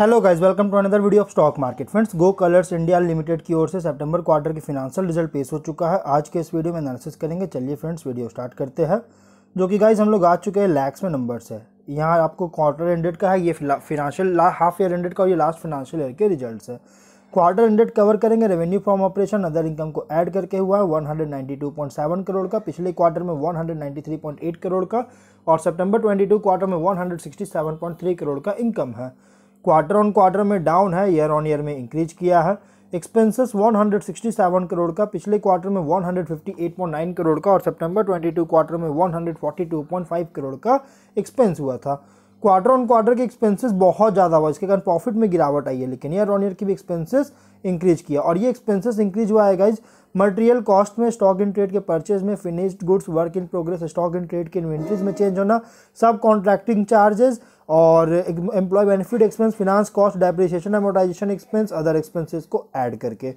hello guys welcome to another video of stock market friends go colours India limited की ओर से सितंबर quarter की फिनेंशियल रिजल्ट पेश हो चुका है आज के इस वीडियो में एनालिसिस करेंगे चलिए फ्रेंड्स वीडियो स्टार्ट करते हैं जो कि गाइस हम लोग आ चुके हैं लैक्स में नंबर्स है यहाँ आपको क्वार्टर एंडेड का है ये फिनेंशियल हाफ ईयर एंडेड का और ये लास्ट फिनेंशियल ईयर के रिजल्ट है क्वार्टर एंडेड कवर करेंगे revenue from operation other income को ऐड करके हुआ है 192.7 करोड़ का पिछले क्वार्टर में 193.8 करोड़ का और सितंबर 22 क्वार्टर में 167.3 करोड़ का इनकम है क्वार्टर ऑन क्वार्टर में डाउन है ईयर ऑन ईयर में इंक्रीज किया है एक्सपेंसेस 167 करोड़ का पिछले क्वार्टर में 158.9 करोड़ का और सितंबर 22 क्वार्टर में 142.5 करोड़ का एक्सपेंस हुआ था क्वार्टर ऑन क्वार्टर के एक्सपेंसेस बहुत ज़्यादा हुआ इसके कारण प्रॉफिट में गिरावट आई है लेकिन ईयर ऑन ईयर की भी एक्सपेंसेस इंक्रीज किया और ये एक्सपेंसेस इंक्रीज हुआ है गाइज मटेरियल कॉस्ट में स्टॉक इन ट्रेड के परचेज में finished goods work in progress stock in trade के इन्वेंट्रीज में चेंज होना सब कॉन्ट्रैक्टिंग चार्जेस और employ benefit expense finance cost depreciation amortisation expense other expenses को ऐड करके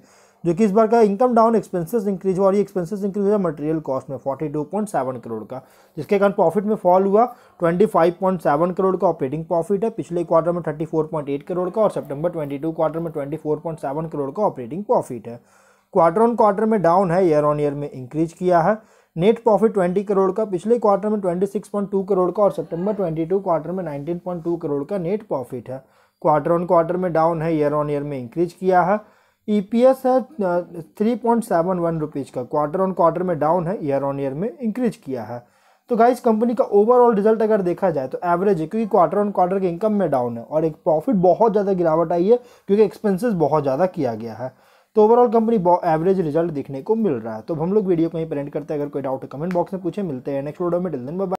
जो कि इस बार का इनकम डाउन एक्सपेंसेस इंक्रीज हुआ और ये एक्सपेंसेस इंक्रीज हुआ मटेरियल कॉस्ट में टू पॉइंट सेवन करोड़ का जिसके कारण प्रॉफिट में फॉल हुआ twenty five point seven crore का ऑपरेटिंग प्रॉफिट है पिछले क्वार्टर में thirty four point eight crore का और ट्वेंटी टू क्वार्टर में twenty four point seven crore का ऑपरेटिंग प्रॉफिट है क्वार्टर ऑन क्वार्टर में डाउन है ईयर ऑन ईयर में इंक्रीज किया है नेट प्रॉफिट 20 करोड़ का पिछले क्वार्टर में 26.2 करोड़ का और सितंबर 22 क्वार्टर में 19.2 करोड़ का नेट प्रॉफिट है क्वार्टर ऑन क्वार्टर में डाउन है ईयर ऑन ईयर में इंक्रीज किया है ईपीएस e है three point seven one rupees का क्वार्टर ऑन क्वार्टर में डाउन है ईयर ऑन ईयर में इंक्रीज किया है तो गाइस कंपनी का ओवरऑल रिजल्ट अगर देखा जाए तो एवरेज है क्योंकि क्वार्टर ऑन क्वार्टर के इनकम में डाउन है और एक प्रॉफिट बहुत ज़्यादा गिरावट आई है क्योंकि एक्सपेंसेस बहुत ज़्यादा किया गया है तो ओवरऑल कंपनी एवरेज रिजल्ट देखने को मिल रहा है तो हम लोग वीडियो को ही प्रेंट करते हैं अगर कोई डाउट है कमेंट बॉक्स में पूछे मिलते हैं नेक्स्ट वीडियो में डिल दिन बाय